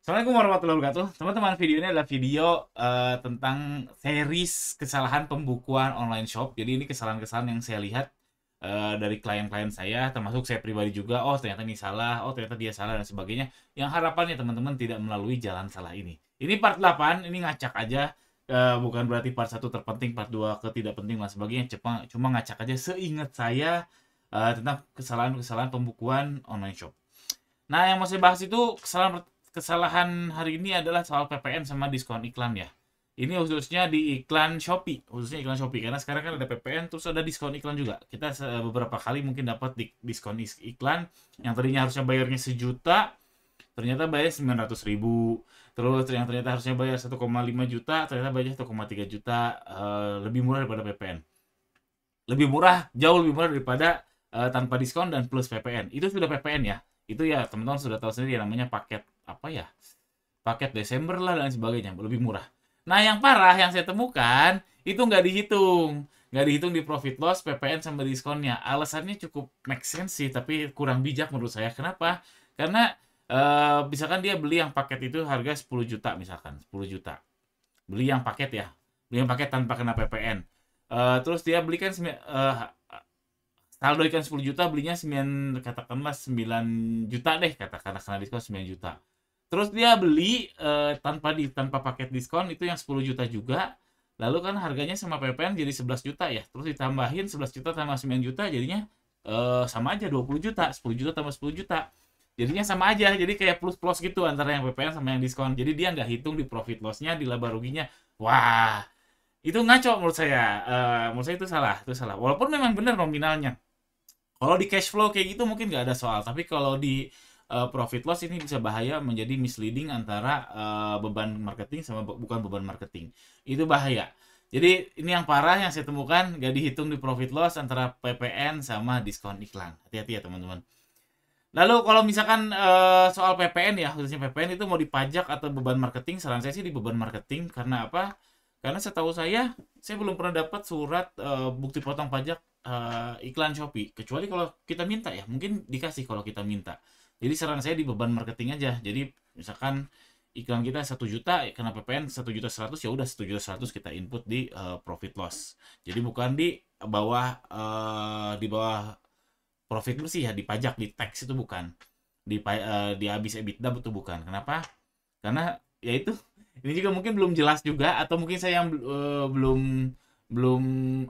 Assalamualaikum warahmatullahi wabarakatuh. Teman-teman, video ini adalah video uh, tentang series kesalahan pembukuan online shop. Jadi ini kesalahan-kesalahan yang saya lihat uh, dari klien-klien saya, termasuk saya pribadi juga. Oh, ternyata ini salah. Oh, ternyata dia salah dan sebagainya. Yang harapannya teman-teman tidak melalui jalan salah ini. Ini part 8, ini ngacak aja. Uh, bukan berarti part 1 terpenting, part 2 ketidak penting dan sebagainya. Cuma, cuma ngacak aja seingat saya uh, tentang kesalahan-kesalahan pembukuan online shop. Nah, yang mau saya bahas itu kesalahan kesalahan hari ini adalah soal PPN sama diskon iklan ya. Ini khususnya di iklan Shopee, khususnya iklan Shopee karena sekarang kan ada PPN terus ada diskon iklan juga. Kita beberapa kali mungkin dapat di, diskon iklan yang tadinya harusnya bayarnya sejuta ternyata bayar 900 ribu terus yang ternyata harusnya bayar 1,5 juta ternyata bayar 1,3 juta uh, lebih murah daripada PPN lebih murah jauh lebih murah daripada uh, tanpa diskon dan plus PPN itu sudah PPN ya itu ya teman-teman sudah tahu sendiri namanya paket apa ya paket Desember lah dan sebagainya lebih murah nah yang parah yang saya temukan itu nggak dihitung nggak dihitung di profit loss PPN sama diskonnya alasannya cukup make sense sih tapi kurang bijak menurut saya kenapa karena Uh, misalkan dia beli yang paket itu harga 10 juta misalkan 10 juta beli yang paket ya beli yang paket tanpa kena PPN uh, eh, terus dia belikan uh, saldo ikan 10 juta belinya 9 katakanlah 9 juta deh katakanlah karena diskon 9 juta terus dia beli eh, tanpa di tanpa paket diskon itu yang 10 juta juga lalu kan harganya sama PPN jadi 11 juta ya terus ditambahin 11 juta tambah 9 juta jadinya eh, sama aja 20 juta 10 juta tambah 10 juta jadinya sama aja jadi kayak plus plus gitu antara yang PPN sama yang diskon jadi dia nggak hitung di profit lossnya di laba ruginya wah itu ngaco menurut saya uh, menurut saya itu salah itu salah walaupun memang benar nominalnya kalau di cash flow kayak gitu mungkin nggak ada soal, tapi kalau di uh, profit loss ini bisa bahaya menjadi misleading antara uh, beban marketing sama be bukan beban marketing. Itu bahaya. Jadi ini yang parah yang saya temukan gak dihitung di profit loss antara PPN sama diskon iklan. Hati-hati ya teman-teman. Lalu kalau misalkan uh, soal PPN ya khususnya PPN itu mau dipajak atau beban marketing, saran saya sih di beban marketing karena apa? Karena setahu saya, saya belum pernah dapat surat uh, bukti potong pajak uh, iklan Shopee kecuali kalau kita minta ya mungkin dikasih kalau kita minta jadi saran saya di beban marketing aja jadi misalkan iklan kita satu juta kena PPN satu juta seratus ya udah satu juta seratus kita input di uh, profit loss jadi bukan di bawah uh, di bawah profit bersih ya di pajak di tax itu bukan di uh, di habis EBITDA itu bukan kenapa karena ya itu ini juga mungkin belum jelas juga atau mungkin saya yang uh, belum belum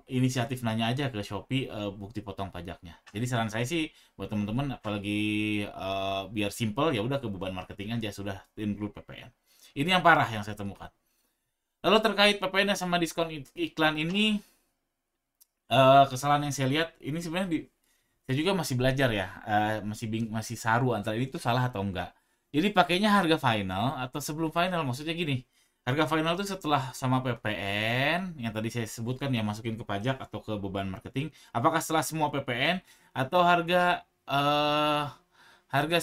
inisiatif nanya aja ke Shopee uh, bukti potong pajaknya. Jadi saran saya sih buat teman-teman apalagi uh, biar simple ya udah ke beban marketing aja sudah include PPN. Ini yang parah yang saya temukan. Lalu terkait PPN sama diskon iklan ini uh, kesalahan yang saya lihat ini sebenarnya di saya juga masih belajar ya, uh, masih bing, masih saru antara ini tuh salah atau enggak. Jadi pakainya harga final atau sebelum final maksudnya gini. Harga final itu setelah sama PPN yang tadi saya sebutkan ya masukin ke pajak atau ke beban marketing. Apakah setelah semua PPN atau harga uh, harga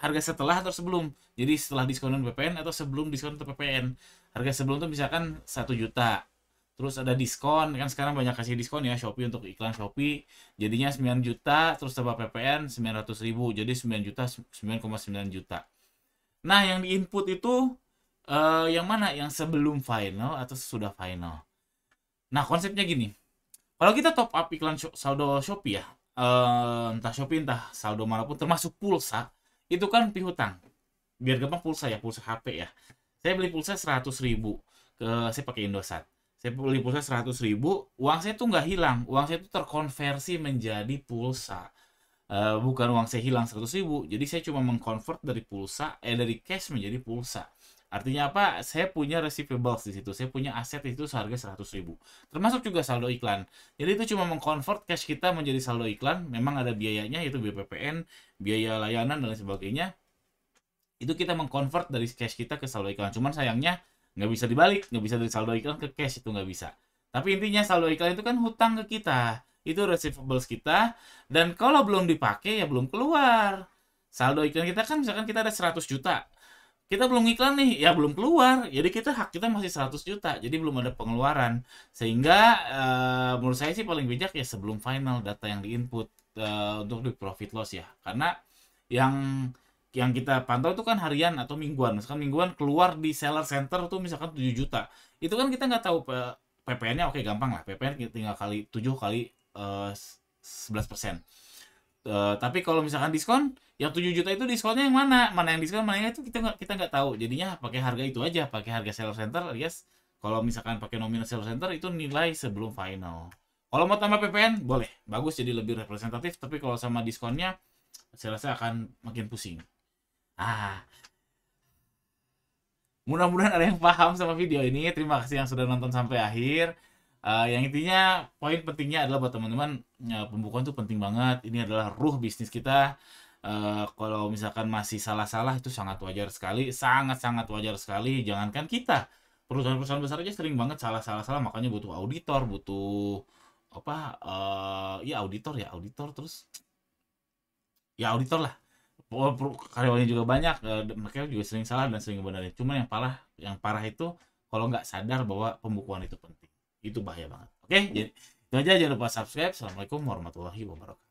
harga setelah atau sebelum? Jadi setelah diskon PPN atau sebelum diskon PPN. Harga sebelum itu misalkan satu juta. Terus ada diskon, kan sekarang banyak kasih diskon ya Shopee untuk iklan Shopee. Jadinya 9 juta, terus tambah PPN 900 ribu. Jadi 9 juta, 9,9 juta. Nah yang di input itu uh, yang mana yang sebelum final atau sesudah final nah konsepnya gini kalau kita top up iklan saldo Shopee ya uh, entah Shopee entah saldo manapun termasuk pulsa itu kan pihutang biar gampang pulsa ya pulsa HP ya saya beli pulsa seratus ribu ke saya pakai Indosat saya beli pulsa seratus ribu uang saya tuh nggak hilang uang saya tuh terkonversi menjadi pulsa Uh, bukan uang saya hilang 100 ribu jadi saya cuma mengkonvert dari pulsa eh dari cash menjadi pulsa Artinya apa? Saya punya receivables di situ. Saya punya aset di situ seharga 100 ribu. Termasuk juga saldo iklan. Jadi itu cuma mengkonvert cash kita menjadi saldo iklan. Memang ada biayanya yaitu BPPN, biaya layanan dan lain sebagainya. Itu kita mengkonvert dari cash kita ke saldo iklan. Cuman sayangnya nggak bisa dibalik. Nggak bisa dari saldo iklan ke cash itu nggak bisa. Tapi intinya saldo iklan itu kan hutang ke kita. Itu receivables kita. Dan kalau belum dipakai ya belum keluar. Saldo iklan kita kan misalkan kita ada 100 juta kita belum iklan nih ya belum keluar jadi kita hak kita masih 100 juta jadi belum ada pengeluaran sehingga uh, menurut saya sih paling bijak ya sebelum final data yang diinput uh, untuk di profit loss ya karena yang yang kita pantau itu kan harian atau mingguan misalkan mingguan keluar di seller center tuh misalkan 7 juta itu kan kita nggak tahu eh, PPN-nya oke gampang lah PPN tinggal kali 7 kali uh, 11 persen Uh, tapi kalau misalkan diskon yang 7 juta itu diskonnya yang mana mana yang diskon mana yang itu kita nggak kita nggak tahu jadinya pakai harga itu aja pakai harga seller center yes kalau misalkan pakai nominal seller center itu nilai sebelum final kalau mau tambah PPN boleh bagus jadi lebih representatif tapi kalau sama diskonnya saya rasa akan makin pusing ah mudah-mudahan ada yang paham sama video ini terima kasih yang sudah nonton sampai akhir uh, yang intinya poin pentingnya adalah buat teman-teman ya, pembukuan itu penting banget ini adalah ruh bisnis kita Uh, kalau misalkan masih salah-salah itu sangat wajar sekali, sangat-sangat wajar sekali. Jangankan kita, perusahaan-perusahaan besar aja sering banget salah-salah-salah, makanya butuh auditor, butuh apa? Uh, ya auditor ya auditor terus ya auditor lah karyawannya juga banyak mereka juga sering salah dan sering benar Cuma yang parah yang parah itu kalau nggak sadar bahwa pembukuan itu penting itu bahaya banget oke okay? jadi itu aja jangan lupa subscribe assalamualaikum warahmatullahi wabarakatuh